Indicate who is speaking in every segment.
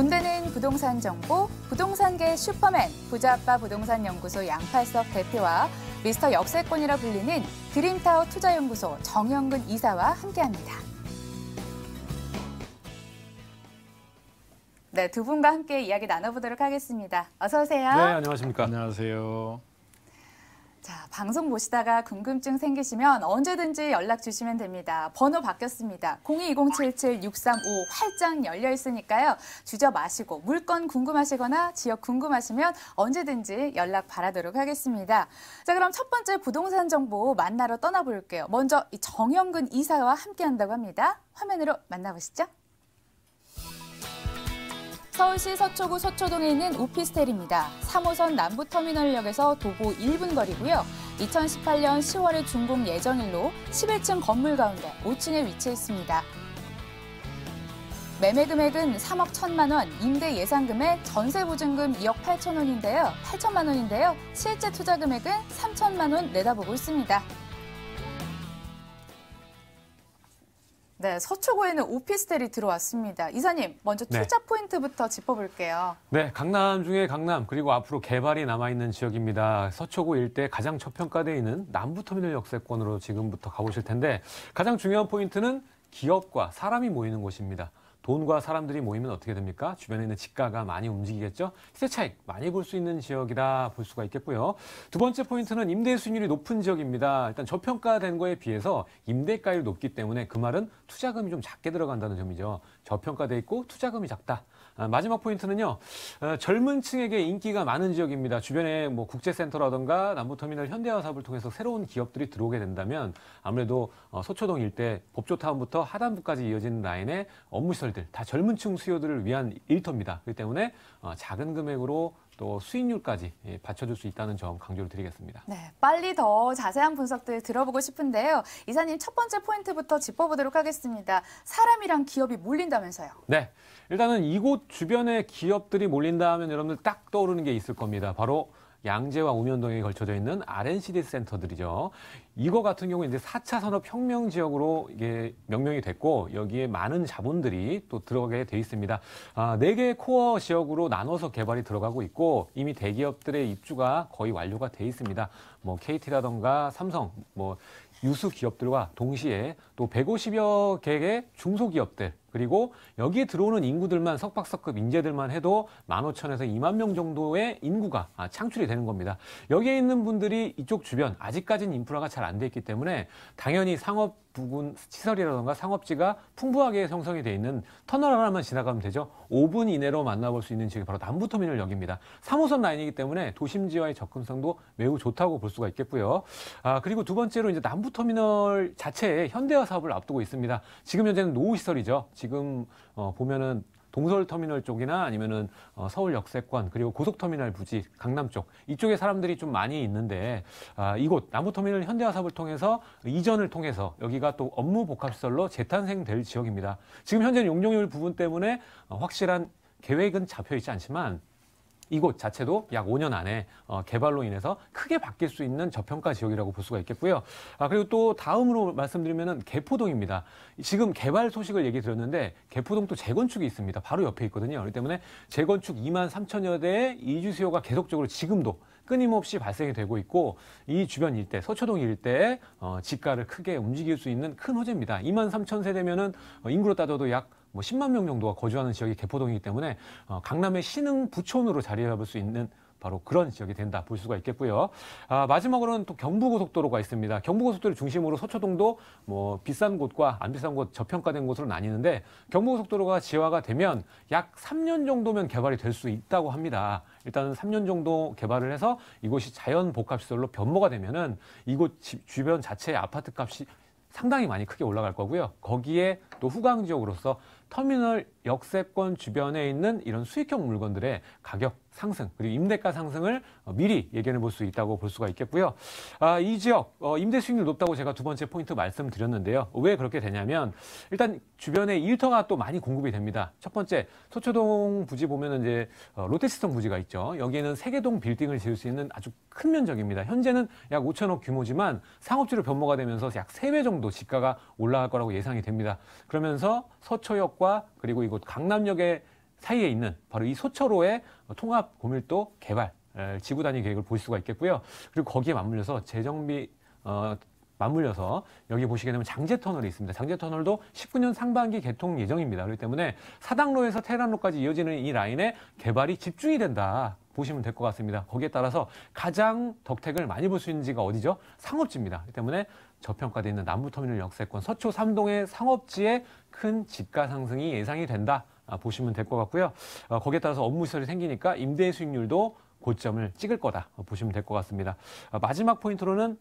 Speaker 1: 돈 되는 부동산 정보, 부동산계 슈퍼맨, 부자아빠 부동산 연구소 양팔석 대표와 미스터 역세권이라 불리는 드림타워 투자연구소 정영근 이사와 함께합니다. 네, 두 분과 함께 이야기 나눠보도록 하겠습니다. 어서 오세요. 네,
Speaker 2: 안녕하십니까. 안녕하세요.
Speaker 1: 자, 방송 보시다가 궁금증 생기시면 언제든지 연락 주시면 됩니다. 번호 바뀌었습니다. 022077-635 활짝 열려 있으니까요. 주저 마시고 물건 궁금하시거나 지역 궁금하시면 언제든지 연락 바라도록 하겠습니다. 자, 그럼 첫 번째 부동산 정보 만나러 떠나볼게요. 먼저 정영근 이사와 함께한다고 합니다. 화면으로 만나보시죠. 서울시 서초구 서초동에 있는 오피스텔입니다. 3호선 남부터미널역에서 도보 1분 거리고요. 2018년 10월에 준공 예정일로 11층 건물 가운데 5층에 위치해 있습니다. 매매 금액은 3억 1천만 원, 임대 예상금액 전세 보증금 2억 8천 원인데요. 8천만 원인데요. 실제 투자 금액은 3천만 원 내다보고 있습니다. 네, 서초구에는 오피스텔이 들어왔습니다. 이사님, 먼저 네. 투자 네. 포인트부터 짚어볼게요.
Speaker 3: 네, 강남 중에 강남 그리고 앞으로 개발이 남아있는 지역입니다. 서초구 일대 가장 저평가되어 있는 남부터미널 역세권으로 지금부터 가보실 텐데 가장 중요한 포인트는 기업과 사람이 모이는 곳입니다. 돈과 사람들이 모이면 어떻게 됩니까? 주변에 있는 집가가 많이 움직이겠죠? 시세 차익 많이 볼 수 있는 지역이라 볼 수가 있겠고요. 두 번째 포인트는 임대 수익률이 높은 지역입니다. 일단 저평가된 거에 비해서 임대가율 높기 때문에 그 말은 투자금이 좀 작게 들어간다는 점이죠. 저평가돼 있고 투자금이 작다. 아, 마지막 포인트는요. 어, 젊은 층에게 인기가 많은 지역입니다. 주변에 뭐 국제센터라든가 남부터미널 현대화사업을 통해서 새로운 기업들이 들어오게 된다면 아무래도 어, 서초동 일대 법조타운부터 하단부까지 이어진 라인의 업무시설들 다 젊은 층 수요들을 위한 일터입니다. 그렇기 때문에 어, 작은 금액으로 또 수익률까지 예, 받쳐줄 수 있다는 점 강조를 드리겠습니다. 네,
Speaker 1: 빨리 더 자세한 분석들 들어보고 싶은데요. 이사님 첫 번째 포인트부터 짚어보도록 하겠습니다. 사람이랑 기업이 몰린다면서요.
Speaker 3: 네, 일단은 이곳 주변의 기업들이 몰린다 하면 여러분들 딱 떠오르는 게 있을 겁니다. 바로 양재와 우면동에 걸쳐져 있는 RNCD 센터들이죠. 이거 같은 경우 이제 4차 산업 혁명 지역으로 이게 명명이 됐고 여기에 많은 자본들이 또 들어가게 돼 있습니다. 아, 4개의 코어 지역으로 나눠서 개발이 들어가고 있고 이미 대기업들의 입주가 거의 완료가 돼 있습니다. 뭐 KT라던가 삼성 뭐 유수 기업들과 동시에 또 150여 개의 중소기업들 그리고 여기에 들어오는 인구들만 석박석급 인재들만 해도 15,000에서 2만 명 정도의 인구가 아, 창출이 되는 겁니다. 여기에 있는 분들이 이쪽 주변 아직까지는 인프라가 잘 안 돼 있기 때문에 당연히 상업 부근 시설이라던가 상업지가 풍부하게 형성이 돼 있는 터널 하나만 지나가면 되죠. 5분 이내로 만나볼 수 있는 지역이 바로 남부터미널역입니다. 3호선 라인이기 때문에 도심지와의 접근성도 매우 좋다고 볼 수가 있겠고요. 아, 그리고 두 번째로 이제 남부터미널 자체에 현대화 사업을 앞두고 있습니다. 지금 현재는 노후 시설이죠. 지금 어, 보면은 동서울터미널 쪽이나 아니면은 어, 서울 역세권 그리고 고속터미널 부지 강남 쪽 이쪽에 사람들이 좀 많이 있는데 아, 이곳 남부터미널 현대화사업을 통해서 이전을 통해서 여기가 또 업무 복합시설로 재탄생될 지역입니다. 지금 현재 는 용적률 부분 때문에 어, 확실한 계획은 잡혀 있지 않지만 이곳 자체도 약 5년 안에 어, 개발로 인해서 크게 바뀔 수 있는 저평가 지역이라고 볼 수가 있겠고요. 아, 그리고 또 다음으로 말씀드리면 개포동입니다. 지금 개발 소식을 얘기 드렸는데 개포동 도 재건축이 있습니다. 바로 옆에 있거든요. 그렇기 때문에 재건축 2만 3천여 대의 이주 수요가 계속적으로 지금도 끊임없이 발생이 되고 있고 이 주변 일대 서초동 일대에 어, 집가를 크게 움직일 수 있는 큰 호재입니다. 2만 3천 세대면 어, 인구로 따져도 약뭐 10만 명 정도가 거주하는 지역이 개포동이기 때문에 어, 강남의 신흥 부촌으로 자리 잡을 수 있는 바로 그런 지역이 된다 볼 수가 있겠고요. 아, 마지막으로는 또 경부고속도로가 있습니다. 경부고속도로 중심으로 서초동도 뭐 비싼 곳과 안 비싼 곳 저평가된 곳으로 나뉘는데 경부고속도로가 지화가 되면 약 3년 정도면 개발이 될 수 있다고 합니다. 일단은 3년 정도 개발을 해서 이곳이 자연 복합 시설로 변모가 되면은 이곳 주변 자체의 아파트 값이 상당히 많이 크게 올라갈 거고요. 거기에 또 후광 지역으로서 터미널 역세권 주변에 있는 이런 수익형 물건들의 가격 상승 그리고 임대가 상승을 어, 미리 예견해 볼 수 있다고 볼 수가 있겠고요. 아, 이 지역 어, 임대 수익률 높다고 제가 두 번째 포인트 말씀드렸는데요. 왜 그렇게 되냐면 일단 주변에 일터가 또 많이 공급이 됩니다. 첫 번째 서초동 부지 보면 이제 어, 롯데시스템 부지가 있죠. 여기에는 세계동 빌딩을 지을 수 있는 아주 큰 면적입니다. 현재는 약 5천억 규모지만 상업지로 변모가 되면서 약 3배 정도 지가가 올라갈 거라고 예상이 됩니다. 그러면서 서초역과 그리고 이곳 강남역에 사이에 있는 바로 이 소처로의 통합 고밀도 개발 지구 단위 계획을 볼 수가 있겠고요. 그리고 거기에 맞물려서 재정비 어, 맞물려서 여기 보시게 되면 장제 터널이 있습니다. 장제 터널도 19년 상반기 개통 예정입니다. 그렇기 때문에 사당로에서 테란로까지 이어지는 이 라인의 개발이 집중이 된다. 보시면 될 것 같습니다. 거기에 따라서 가장 덕택을 많이 볼 수 있는 지가 어디죠? 상업지입니다. 그렇기 때문에 저평가되어 있는 남부터미널 역세권 서초 3동의상업지에큰 집가 상승이 예상이 된다. 아, 보시면 될 것 같고요. 어, 거기에 따라서 업무 시설이 생기니까 임대의 수익률도 고점을 찍을 거다 어, 보시면 될 것 같습니다. 어, 마지막 포인트로는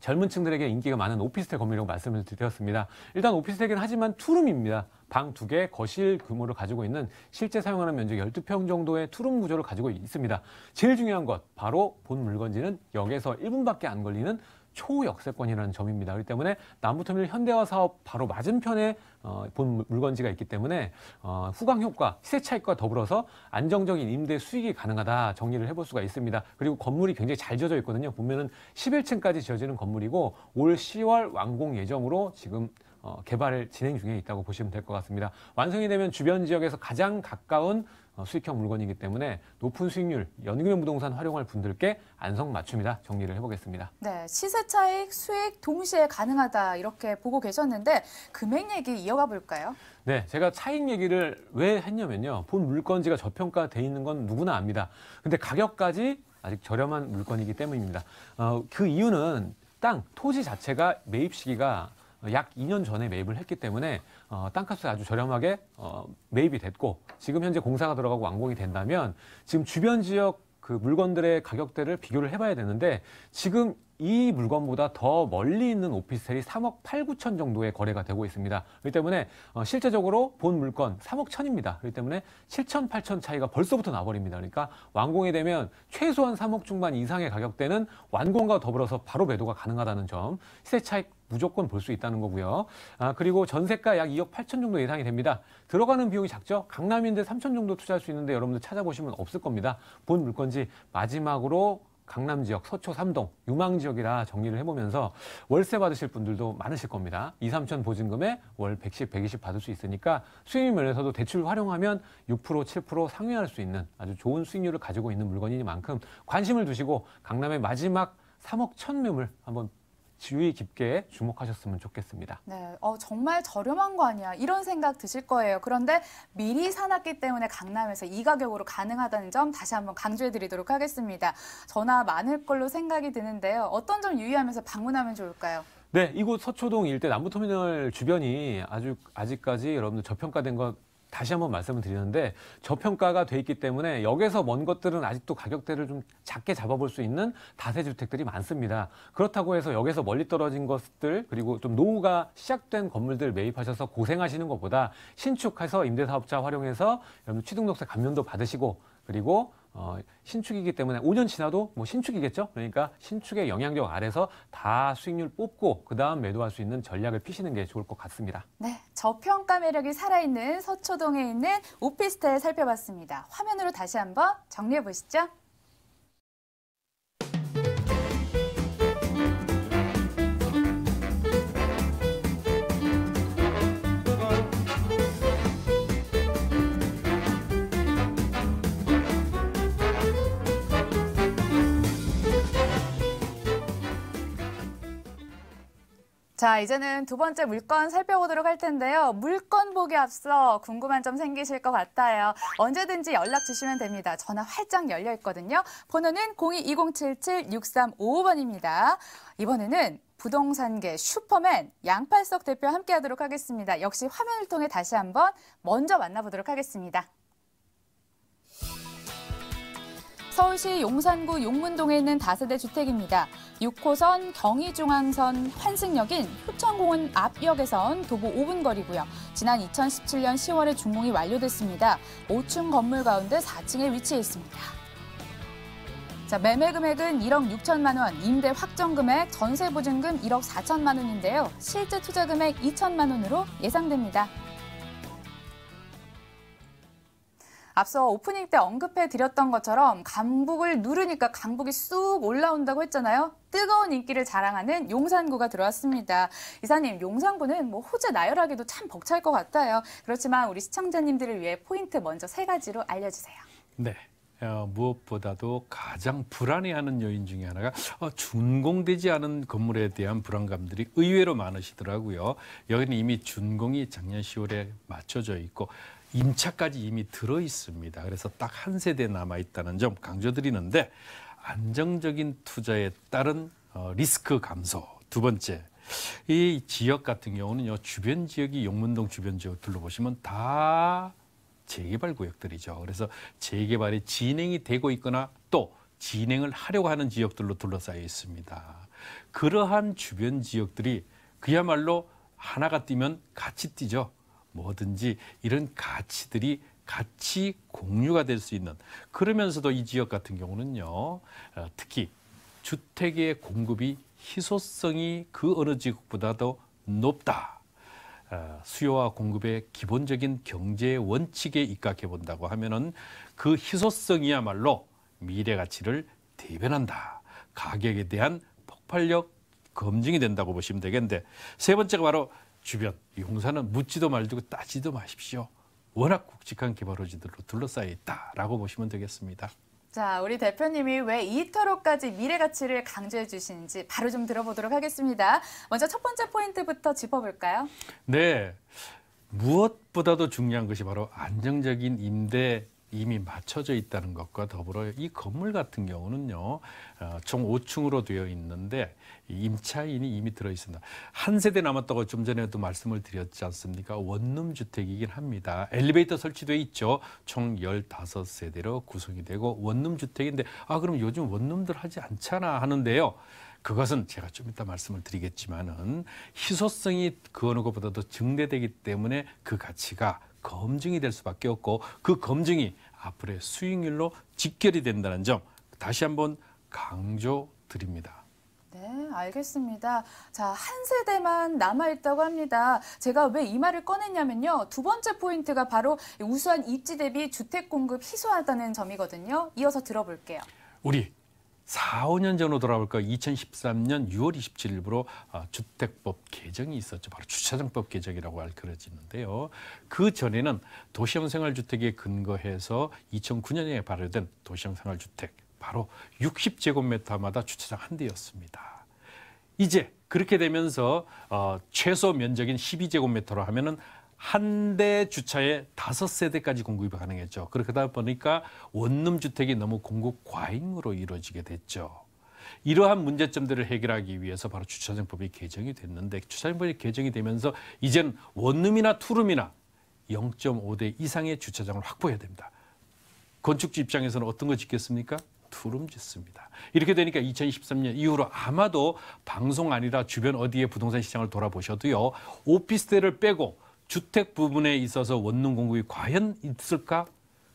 Speaker 3: 젊은 층들에게 인기가 많은 오피스텔 건물이라고 말씀을 드렸습니다. 일단 오피스텔이긴 하지만 투룸입니다. 방 두 개, 거실 규모를 가지고 있는 실제 사용하는 면적 12평 정도의 투룸 구조를 가지고 있습니다. 제일 중요한 것, 바로 본 물건지는 역에서 1분밖에 안 걸리는 초역세권이라는 점입니다. 그렇기 때문에 남부터밀 현대화 사업 바로 맞은편에 어, 본 물건지가 있기 때문에 어, 후광 효과, 시세 차익과 더불어서 안정적인 임대 수익이 가능하다 정리를 해볼 수가 있습니다. 그리고 건물이 굉장히 잘 지어져 있거든요. 보면은 11층까지 지어지는 건물이고 올 10월 완공 예정으로 지금 어, 개발 진행 중에 있다고 보시면 될 것 같습니다. 완성이 되면 주변 지역에서 가장 가까운 어, 수익형 물건이기 때문에 높은 수익률 연금형 부동산 활용할 분들께 안성맞춤이다 정리를 해보겠습니다.
Speaker 1: 네, 시세 차익, 수익 동시에 가능하다 이렇게 보고 계셨는데 금액 얘기 이어가 볼까요?
Speaker 3: 네, 제가 차익 얘기를 왜 했냐면요. 본 물건지가 저평가돼 있는 건 누구나 압니다. 근데 가격까지 아직 저렴한 물건이기 때문입니다. 어, 그 이유는 땅, 토지 자체가 매입 시기가 약 2년 전에 매입을 했기 때문에 어, 땅값을 아주 저렴하게 어, 매입이 됐고 지금 현재 공사가 들어가고 완공이 된다면 지금 주변 지역 그 물건들의 가격대를 비교를 해봐야 되는데 지금 이 물건보다 더 멀리 있는 오피스텔이 3억 8, 9천 정도의 거래가 되고 있습니다. 그렇기 때문에 어, 실제적으로 본 물건 3억 천입니다. 그렇기 때문에 7천, 8천 차이가 벌써부터 나버립니다. 그러니까 완공이 되면 최소한 3억 중반 이상의 가격대는 완공과 더불어서 바로 매도가 가능하다는 점, 시세 차익 무조건 볼 수 있다는 거고요. 아, 그리고 전세가 약 2억 8천 정도 예상이 됩니다. 들어가는 비용이 작죠? 강남인데 3천 정도 투자할 수 있는데 여러분들 찾아보시면 없을 겁니다. 본 물건지 마지막으로 강남 지역, 서초 3동 유망 지역이라 정리를 해보면서 월세 받으실 분들도 많으실 겁니다. 2, 3천 보증금에 월 110, 120 받을 수 있으니까 수익률 면에서도 대출 활용하면 6%, 7% 상회할 수 있는 아주 좋은 수익률을 가지고 있는 물건이니만큼 관심을 두시고 강남의 마지막 3억 천 매물 한번 주의 깊게 주목하셨으면 좋겠습니다.
Speaker 1: 네, 어, 정말 저렴한 거 아니야 이런 생각 드실 거예요. 그런데 미리 사놨기 때문에 강남에서 이 가격으로 가능하다는 점 다시 한번 강조해드리도록 하겠습니다. 전화 많을 걸로 생각이 드는데요. 어떤 점 유의하면서 방문하면 좋을까요?
Speaker 3: 네, 이곳 서초동 일대 남부터미널 주변이 아주 아직까지 여러분들 저평가된 것 다시 한번 말씀을 드리는데 저평가가 돼 있기 때문에 역에서 먼 것들은 아직도 가격대를 좀 작게 잡아볼 수 있는 다세 주택들이 많습니다. 그렇다고 해서 역에서 멀리 떨어진 것들 그리고 좀 노후가 시작된 건물들 매입하셔서 고생하시는 것보다 신축해서 임대사업자 활용해서 여러분 취등록세 감면도 받으시고 그리고 어, 신축이기 때문에 5년 지나도 뭐 신축이겠죠. 그러니까 신축의 영향력 아래서 다 수익률 뽑고 그 다음 매도할 수 있는 전략을 피시는 게 좋을 것 같습니다.
Speaker 1: 네, 저평가 매력이 살아있는 서초동에 있는 오피스텔 살펴봤습니다. 화면으로 다시 한번 정리해 보시죠. 자, 이제는 두 번째 물건 살펴보도록 할 텐데요. 물건 보기 앞서 궁금한 점 생기실 것 같아요. 언제든지 연락 주시면 됩니다. 전화 활짝 열려 있거든요. 번호는 022077-6355번입니다. 이번에는 부동산계 슈퍼맨 양팔석 대표 함께 하도록 하겠습니다. 역시 화면을 통해 다시 한번 먼저 만나보도록 하겠습니다. 서울시 용산구 용문동에 있는 다세대 주택입니다. 6호선 경의중앙선 환승역인 효천공원 앞역에선 도보 5분 거리고요. 지난 2017년 10월에 중공이 완료됐습니다. 5층 건물 가운데 4층에 위치해 있습니다. 자, 매매 금액은 1억 6천만 원, 임대 확정 금액, 전세 보증금 1억 4천만 원인데요. 실제 투자 금액 2천만 원으로 예상됩니다. 앞서 오프닝 때 언급해 드렸던 것처럼 강북을 누르니까 강북이 쑥 올라온다고 했잖아요. 뜨거운 인기를 자랑하는 용산구가 들어왔습니다. 이사님, 용산구는 뭐 호재 나열하기도 참 벅찰 것 같아요. 그렇지만 우리 시청자님들을 위해 포인트 먼저 세 가지로 알려주세요.
Speaker 2: 네. 어, 무엇보다도 가장 불안해하는 요인 중에 하나가 어, 준공되지 않은 건물에 대한 불안감들이 의외로 많으시더라고요. 여기는 이미 준공이 작년 10월에 맞춰져 있고 임차까지 이미 들어 있습니다. 그래서 딱 한 세대 남아 있다는 점 강조드리는데 안정적인 투자에 따른 어, 리스크 감소 두 번째 이 지역 같은 경우는요 주변 지역이 용문동 주변 지역 둘러보시면 다 재개발 구역들이죠. 그래서 재개발이 진행이 되고 있거나 또 진행을 하려고 하는 지역들로 둘러싸여 있습니다. 그러한 주변 지역들이 그야말로 하나가 뛰면 같이 뛰죠. 뭐든지 이런 가치들이 같이 공유가 될 수 있는 그러면서도 이 지역 같은 경우는요 어, 특히 주택의 공급이 희소성이 그 어느 지역보다도 높다. 어, 수요와 공급의 기본적인 경제 원칙에 입각해 본다고 하면은 그 희소성이야말로 미래 가치를 대변한다. 가격에 대한 폭발력 검증이 된다고 보시면 되겠는데 세 번째가 바로 주변 이 홍사는 묻지도 말고 따지도 마십시오. 워낙 굵직한 개발호지들로 둘러싸여 있다라고 보시면 되겠습니다.
Speaker 1: 자, 우리 대표님이 왜 이토록까지 미래 가치를 강조해 주시는지 바로 좀 들어보도록 하겠습니다. 먼저 첫 번째 포인트부터 짚어볼까요?
Speaker 2: 네. 무엇보다도 중요한 것이 바로 안정적인 임대 이미 맞춰져 있다는 것과 더불어 이 건물 같은 경우는요. 어, 총 5층으로 되어 있는데 임차인이 이미 들어 있습니다. 한 세대 남았다고 좀 전에도 말씀을 드렸지 않습니까? 원룸 주택이긴 합니다. 엘리베이터 설치돼 있죠. 총 15세대로 구성이 되고 원룸 주택인데 아 그럼 요즘 원룸들 하지 않잖아 하는데요. 그것은 제가 좀 이따 말씀을 드리겠지만은 희소성이 그 어느 것보다도 증대되기 때문에 그 가치가 검증이 될 수밖에 없고 그 검증이 앞으로의 수익률로 직결이 된다는 점 다시 한번 강조드립니다.
Speaker 1: 네, 알겠습니다. 자, 한 세대만 남아있다고 합니다. 제가 왜 이 말을 꺼냈냐면요. 두 번째 포인트가 바로 우수한 입지 대비 주택 공급 희소하다는 점이거든요. 이어서 들어볼게요.
Speaker 2: 우리 4, 5년 전으로 돌아올까 2013년 6월 27일부로 아, 주택법 개정이 있었죠. 바로 주차장법 개정이라고 알려지는데요. 그 전에는 도시형 생활주택에 근거해서 2009년에 발효된 도시형 생활주택 바로 60제곱미터마다 주차장 한 대였습니다. 이제 그렇게 되면서 어, 최소 면적인 12제곱미터로 하면은 한대 주차에 다섯 세대까지 공급이 가능했죠. 그러다 보니까 원룸 주택이 너무 공급 과잉으로 이루어지게 됐죠. 이러한 문제점들을 해결하기 위해서 바로 주차장법이 개정이 됐는데 주차장법이 개정이 되면서 이젠 원룸이나 투룸이나 0.5대 이상의 주차장을 확보해야 됩니다. 건축주 입장에서는 어떤 거 짓겠습니까? 투룸 짓습니다. 이렇게 되니까 2013년 이후로 아마도 방송 아니라 주변 어디에 부동산 시장을 돌아보셔도요. 오피스텔을 빼고 주택 부분에 있어서 원룸 공급이 과연 있을까?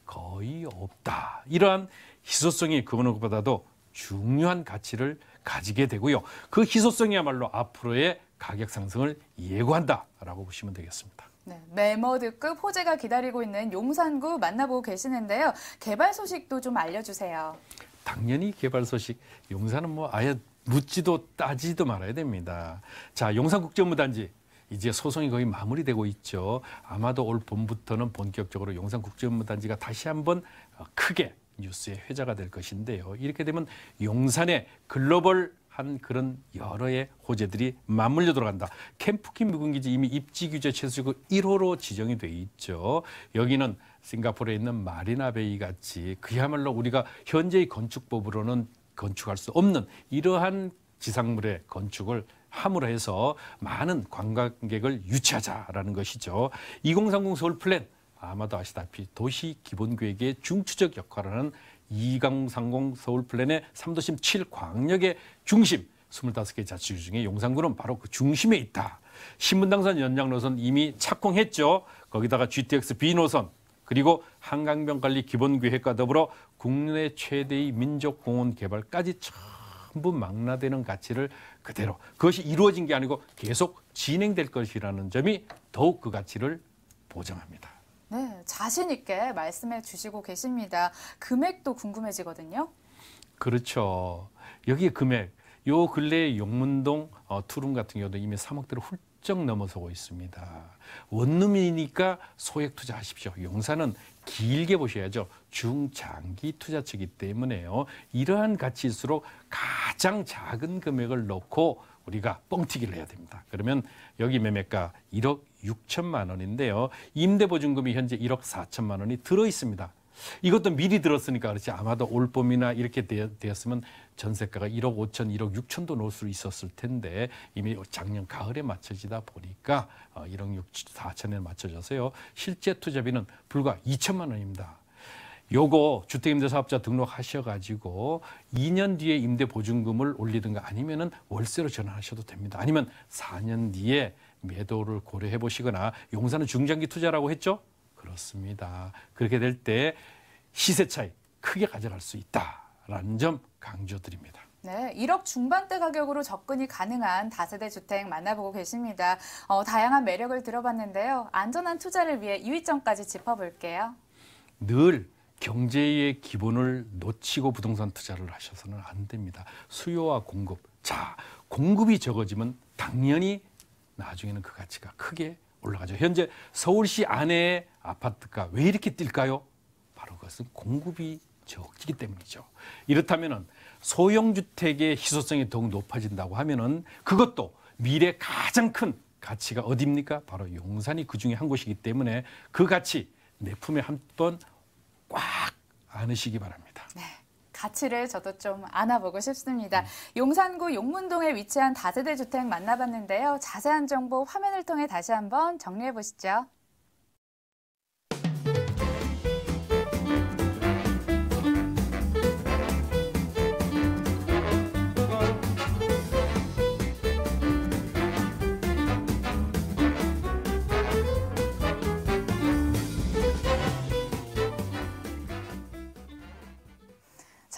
Speaker 2: 거의 없다. 이러한 희소성이 그 어느 것보다도 중요한 가치를 가지게 되고요. 그 희소성이야말로 앞으로의 가격 상승을 예고한다라고 보시면 되겠습니다.
Speaker 1: 네, 메머드급 호재가 기다리고 있는 용산구 만나보고 계시는데요. 개발 소식도 좀 알려주세요.
Speaker 2: 당연히 개발 소식. 용산은 뭐 아예 묻지도 따지도 말아야 됩니다. 자, 용산국제무단지 이제 소송이 거의 마무리되고 있죠. 아마도 올 봄부터는 본격적으로 용산국제업무단지가 다시 한번 어, 크게 뉴스의 회자가 될 것인데요. 이렇게 되면 용산의 글로벌 한 그런 여러의 호재들이 맞물려 들어간다. 캠프킨 묵은기지 이미 입지 규제 최수구 1호로 지정이 돼 있죠. 여기는 싱가포르에 있는 마리나베이 같이 그야말로 우리가 현재의 건축법으로는 건축할 수 없는 이러한 지상물의 건축을 함으로 해서 많은 관광객을 유치하자라는 것이죠. 2030 서울 플랜 아마도 아시다시피 도시 기본 계획의 중추적 역할을 하는 2030 서울 플랜의 3도심 7광역의 중심 25개 자치 중에 용산구는 바로 그 중심에 있다. 신분당선 연장 노선 이미 착공했죠. 거기다가 GTX B 노선 그리고 한강변 관리 기본 계획과 더불어 국내 최대의 민족 공원 개발까지 참 전부 망라되는 가치를 그대로 그것이 이루어진 게 아니고 계속 진행될 것이라는 점이 더욱 그 가치를 보장합니다.
Speaker 1: 네, 자신 있게 말씀해 주시고 계십니다. 금액도 궁금해지거든요.
Speaker 2: 그렇죠. 여기 금액, 요 근래 용문동 어, 투룸 같은 경우도 이미 3억대를 훌쩍 훌쩍 넘어서고 있습니다. 원룸이니까 소액 투자하십시오. 용산은 길게 보셔야죠. 중장기 투자처이기 때문에요. 이러한 가치일수록 가장 작은 금액을 넣고 우리가 뻥튀기를 해야 됩니다. 그러면 여기 매매가 1억 6천만 원인데요. 임대보증금이 현재 1억 4천만 원이 들어 있습니다. 이것도 미리 들었으니까 그렇지 아마도 올 봄이나 이렇게 되었으면 전세가가 1억 5천, 1억 6천도 넣을수 있었을 텐데 이미 작년 가을에 맞춰지다 보니까 1억 어, 4천에 맞춰져서요. 실제 투자비는 불과 2천만 원입니다. 요거 주택임대사업자 등록하셔가지고 2년 뒤에 임대보증금을 올리든가 아니면은 월세로 전환하셔도 됩니다. 아니면 4년 뒤에 매도를 고려해 보시거나 용산은 중장기 투자라고 했죠? 그렇습니다. 그렇게 될 때 시세 차이 크게 가져갈 수 있다. 라는 점 강조드립니다.
Speaker 1: 네, 1억 중반대 가격으로 접근이 가능한 다세대 주택 만나보고 계십니다. 어, 다양한 매력을 들어봤는데요. 안전한 투자를 위해 유의점까지 짚어볼게요.
Speaker 2: 늘 경제의 기본을 놓치고 부동산 투자를 하셔서는 안 됩니다. 수요와 공급. 자, 공급이 적어지면 당연히 나중에는 그 가치가 크게 올라가죠. 현재 서울시 안에 아파트가 왜 이렇게 뛸까요? 바로 그것은 공급이 적기 그렇죠. 때문이죠. 이렇다면은 소형 주택의 희소성이 더욱 높아진다고 하면은 그것도 미래 가장 큰 가치가 어디입니까? 바로 용산이 그 중에 한 곳이기 때문에 그 가치 내 품에 한 번 꽉 안으시기 바랍니다. 네.
Speaker 1: 가치를 저도 좀 안아보고 싶습니다. 네. 용산구 용문동에 위치한 다세대 주택 만나봤는데요. 자세한 정보 화면을 통해 다시 한번 정리해 보시죠.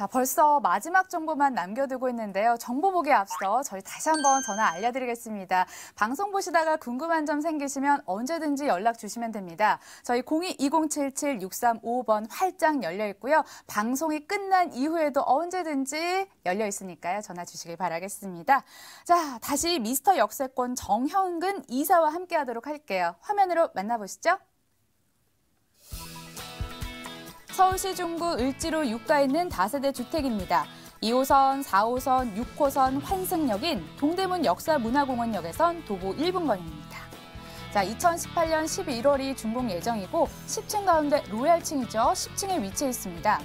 Speaker 1: 자, 벌써 마지막 정보만 남겨두고 있는데요. 정보 보기에 앞서 저희 다시 한번 전화 알려드리겠습니다. 방송 보시다가 궁금한 점 생기시면 언제든지 연락 주시면 됩니다. 저희 02-2077-6355번 활짝 열려 있고요. 방송이 끝난 이후에도 언제든지 열려 있으니까요. 전화 주시길 바라겠습니다. 자, 다시 미스터 역세권 정현근 이사와 함께하도록 할게요. 화면으로 만나보시죠. 서울시 중구 을지로 6가 에 있는 다세대 주택입니다. 2호선, 4호선, 6호선 환승역인 동대문 역사문화공원역에선 도보 1분거리입니다. 자, 2018년 11월이 준공 예정이고 10층 가운데 로얄층이죠. 10층에 위치해 있습니다.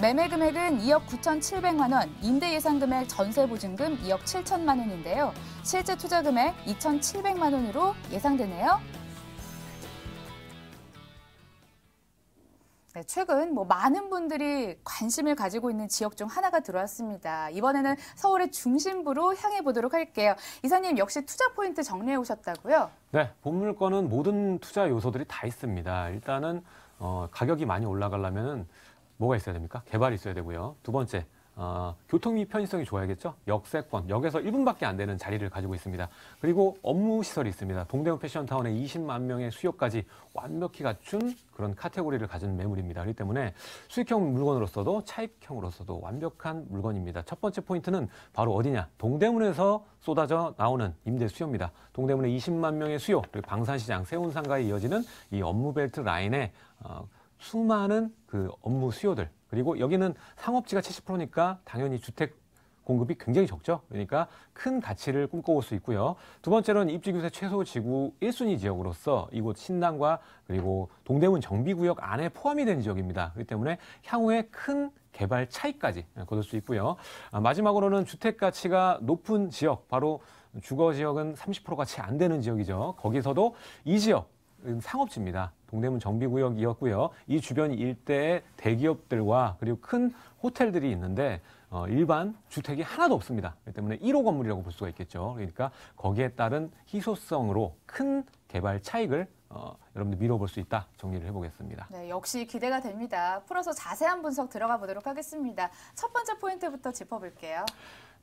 Speaker 1: 매매 금액은 2억 9,700만 원, 임대 예상 금액 전세 보증금 2억 7천만 원인데요. 실제 투자 금액 2,700만 원으로 예상되네요. 네, 최근 뭐 많은 분들이 관심을 가지고 있는 지역 중 하나가 들어왔습니다. 이번에는 서울의 중심부로 향해 보도록 할게요. 이사님 역시 투자 포인트 정리해 오셨다고요?
Speaker 3: 네, 본물건은 모든 투자 요소들이 다 있습니다. 일단은 어, 가격이 많이 올라가려면 뭐가 있어야 됩니까? 개발이 있어야 되고요. 두 번째, 어, 교통이 편의성이 좋아야겠죠? 역세권, 역에서 1분밖에 안 되는 자리를 가지고 있습니다. 그리고 업무 시설이 있습니다. 동대문 패션타운에 20만 명의 수요까지 완벽히 갖춘 그런 카테고리를 가진 매물입니다. 그렇기 때문에 수익형 물건으로서도 차입형으로서도 완벽한 물건입니다. 첫 번째 포인트는 바로 어디냐? 동대문에서 쏟아져 나오는 임대 수요입니다. 동대문에 20만 명의 수요, 그리고 방산시장, 세운상가에 이어지는 이 업무벨트 라인에 어, 수많은 그 업무 수요들, 그리고 여기는 상업지가 70%니까 당연히 주택 공급이 굉장히 적죠. 그러니까 큰 가치를 꿈꿔올 수 있고요. 두 번째로는 입지규제 최소 지구 1순위 지역으로서 이곳 신당과 그리고 동대문 정비구역 안에 포함이 된 지역입니다. 그렇기 때문에 향후에 큰 개발 차이까지 거둘 수 있고요. 아, 마지막으로는 주택 가치가 높은 지역, 바로 주거 지역은 30%가 채안 되는 지역이죠. 거기서도 이 지역 상업지입니다. 동대문 정비구역이었고요. 이 주변 일대에 대기업들과 그리고 큰 호텔들이 있는데 어, 일반 주택이 하나도 없습니다. 그렇기 때문에 1호 건물이라고 볼 수가 있겠죠. 그러니까 거기에 따른 희소성으로 큰 개발 차익을 어, 여러분들 미뤄볼 수 있다 정리를 해보겠습니다.
Speaker 1: 네, 역시 기대가 됩니다. 풀어서 자세한 분석 들어가 보도록 하겠습니다. 첫 번째 포인트부터 짚어볼게요.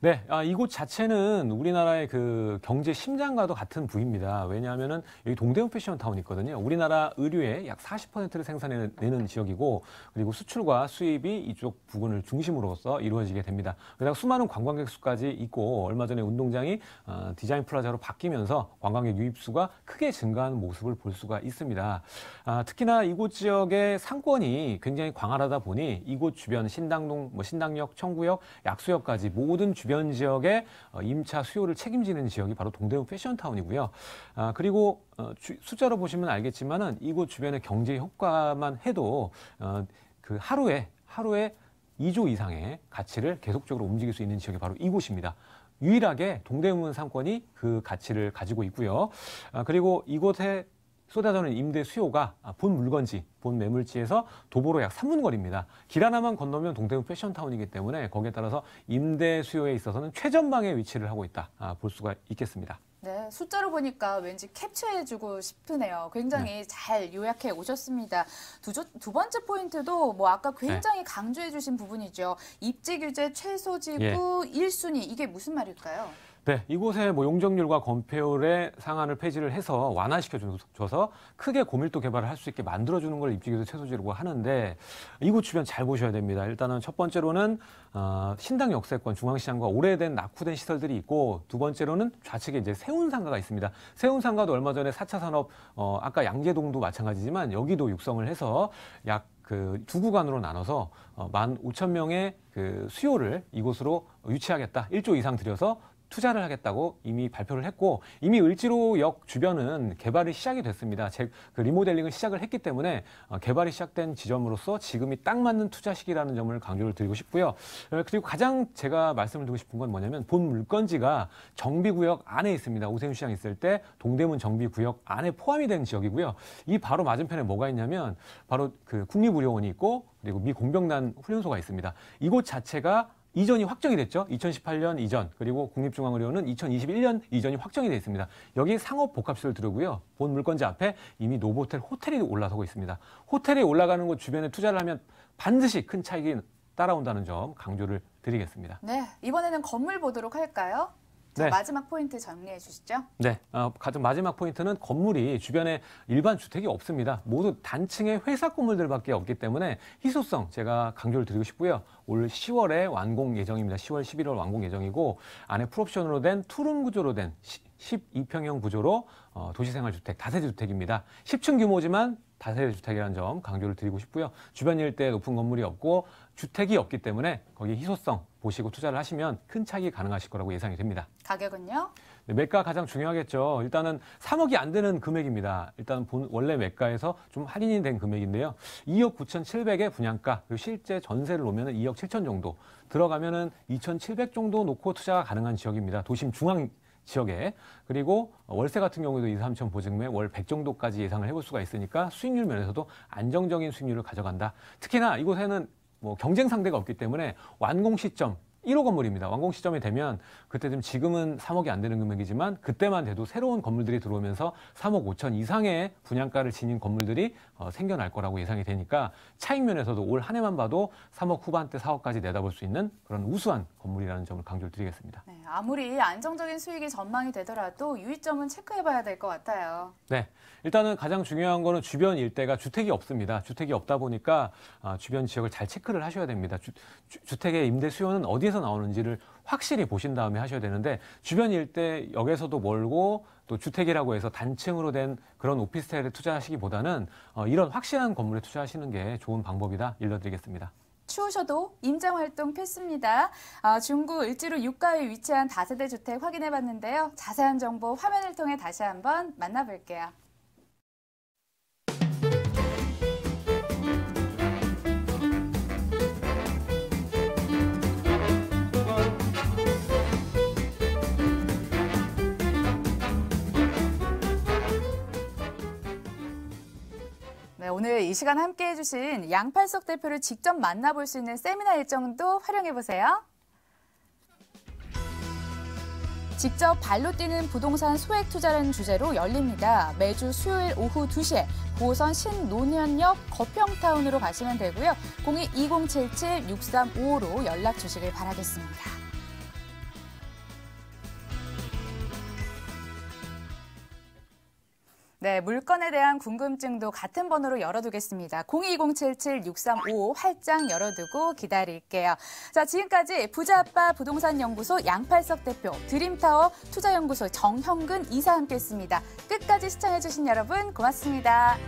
Speaker 3: 네, 아, 이곳 자체는 우리나라의 그 경제 심장과도 같은 부입니다. 위 왜냐하면은 여기 동대문 패션타운이 있거든요. 우리나라 의류의 약 40%를 생산해내는 지역이고, 그리고 수출과 수입이 이쪽 부근을 중심으로서 이루어지게 됩니다. 그다음 수많은 관광객 수까지 있고, 얼마 전에 운동장이 어, 디자인 플라자로 바뀌면서 관광객 유입 수가 크게 증가한 모습을 볼 수가 있습니다. 아, 특히나 이곳 지역의 상권이 굉장히 광활하다 보니 이곳 주변 신당동, 뭐 신당역, 청구역, 약수역까지 모든 주변 주변 지역의 어, 임차 수요를 책임지는 지역이 바로 동대문 패션타운이고요. 아, 그리고 어, 주, 숫자로 보시면 알겠지만은 이곳 주변의 경제 효과만 해도 어, 그 하루에 하루에 2조 이상의 가치를 계속적으로 움직일 수 있는 지역이 바로 이곳입니다. 유일하게 동대문 상권이 그 가치를 가지고 있고요. 아, 그리고 이곳에 쏟아져는 임대 수요가 아, 본 물건지, 본 매물지에서 도보로 약 3분 거리입니다. 길 하나만 건너면 동대문 패션타운이기 때문에 거기에 따라서 임대 수요에 있어서는 최전방에 위치를 하고 있다 아, 볼 수가 있겠습니다.
Speaker 1: 네, 숫자로 보니까 왠지 캡처해주고 싶으네요. 굉장히 네. 잘 요약해 오셨습니다. 두, 두 번째 포인트도 뭐 아까 네. 굉장히 네. 강조해주신 부분이죠. 입지 규제 최소 지구 예. 1순위 이게 무슨 말일까요?
Speaker 3: 네, 이곳에 뭐 용적률과 건폐율의 상한을 폐지를 해서 완화시켜줘서 크게 고밀도 개발을 할 수 있게 만들어주는 걸입주기도최소지라고 하는데 이곳 주변 잘 보셔야 됩니다. 일단은 첫 번째로는 어, 신당 역세권 중앙시장과 오래된 낙후된 시설들이 있고 두 번째로는 좌측에 이제 세운상가가 있습니다. 세운상가도 얼마 전에 4차 산업 어, 아까 양재동도 마찬가지지만 여기도 육성을 해서 약 그 두 구간으로 나눠서 어, 만 오천 명의 그 수요를 이곳으로 유치하겠다. 1조 이상 들여서 투자를 하겠다고 이미 발표를 했고 이미 을지로역 주변은 개발이 시작이 됐습니다. 제, 그 리모델링을 시작을 했기 때문에 어, 개발이 시작된 지점으로서 지금이 딱 맞는 투자 시기라는 점을 강조를 드리고 싶고요. 어, 그리고 가장 제가 말씀을 드리고 싶은 건 뭐냐면 본 물건지가 정비구역 안에 있습니다. 오세훈 시장 있을 때 동대문 정비구역 안에 포함이 된 지역이고요. 이 바로 맞은편에 뭐가 있냐면 바로 그 국립의료원이 있고 그리고 미 공병단 훈련소가 있습니다. 이곳 자체가 이전이 확정이 됐죠. 2018년 이전 그리고 국립중앙의료는 원 2021년 이전이 확정이 되어 있습니다. 여기 상업복합시설 들어고요. 본 물건지 앞에 이미 노보텔 호텔이 올라서고 있습니다. 호텔이 올라가는 곳 주변에 투자를 하면 반드시 큰 차익이 따라온다는 점 강조를 드리겠습니다.
Speaker 1: 네, 이번에는 건물 보도록 할까요? 네. 마지막 포인트 정리해 주시죠.
Speaker 3: 네, 어, 가장 마지막 포인트는 건물이 주변에 일반 주택이 없습니다. 모두 단층의 회사 건물들밖에 없기 때문에 희소성 제가 강조를 드리고 싶고요. 올 10월에 완공 예정입니다. 10월, 11월 완공 예정이고 안에 풀옵션으로 된 투룸 구조로 된 12평형 구조로 어, 도시생활주택, 다세대주택입니다. 10층 규모지만 다세대 주택이라는 점 강조를 드리고 싶고요. 주변 일대에 높은 건물이 없고 주택이 없기 때문에 거기 희소성 보시고 투자를 하시면 큰 차익이 가능하실 거라고 예상이 됩니다.
Speaker 1: 가격은요?
Speaker 3: 네, 매가 가장 중요하겠죠. 일단은 3억이 안 되는 금액입니다. 일단 본 원래 매가에서 좀 할인이 된 금액인데요. 2억 9 7 0 0에 분양가, 그리고 실제 전세를 놓으면 2억 7천 정도, 들어가면은 2,700 정도 놓고 투자가 가능한 지역입니다. 도심 중앙 지역에 그리고 월세 같은 경우도 에 2, 3천 보증금에 월 100 정도까지 예상을 해볼 수가 있으니까 수익률 면에서도 안정적인 수익률을 가져간다. 특히나 이곳에는 뭐 경쟁 상대가 없기 때문에 완공 시점 1호 건물입니다. 완공 시점이 되면 그때 좀 지금은 3억이 안 되는 금액이지만 그때만 돼도 새로운 건물들이 들어오면서 3억 5천 이상의 분양가를 지닌 건물들이 어, 생겨날 거라고 예상이 되니까 차익 면에서도 올 한 해만 봐도 3억 후반대 4억까지 내다볼 수 있는 그런 우수한 건물이라는 점을 강조를 드리겠습니다. 네,
Speaker 1: 아무리 안정적인 수익이 전망이 되더라도 유의점은 체크해봐야 될 것 같아요.
Speaker 3: 네, 일단은 가장 중요한 거는 주변 일대가 주택이 없습니다. 주택이 없다 보니까 어, 주변 지역을 잘 체크를 하셔야 됩니다. 주, 주, 주택의 임대 수요는 어디 어디에서 나오는지를 확실히 보신 다음에 하셔야 되는데 주변 일대 역에서도 멀고 또 주택이라고 해서 단층으로 된 그런 오피스텔에 투자하시기보다는 어, 이런 확실한 건물에 투자하시는 게 좋은 방법이다 일러드리겠습니다.
Speaker 1: 추우셔도 임장 활동 필수입니다. 아, 중구 을지로 6가에 위치한 다세대 주택 확인해 봤는데요. 자세한 정보 화면을 통해 다시 한번 만나볼게요. 네, 오늘 이 시간 함께 해주신 양팔석 대표를 직접 만나볼 수 있는 세미나 일정도 활용해보세요. 직접 발로 뛰는 부동산 소액 투자라는 주제로 열립니다. 매주 수요일 오후 2시에 고선 신노년역 거평타운으로 가시면 되고요. 02-2077-6355로 연락 주시길 바라겠습니다. 네, 물건에 대한 궁금증도 같은 번호로 열어두겠습니다. 02077-6355 활짝 열어두고 기다릴게요. 자, 지금까지 부자아빠 부동산연구소 양팔석 대표, 드림타워 투자연구소 정형근 이사 함께했습니다. 끝까지 시청해주신 여러분 고맙습니다.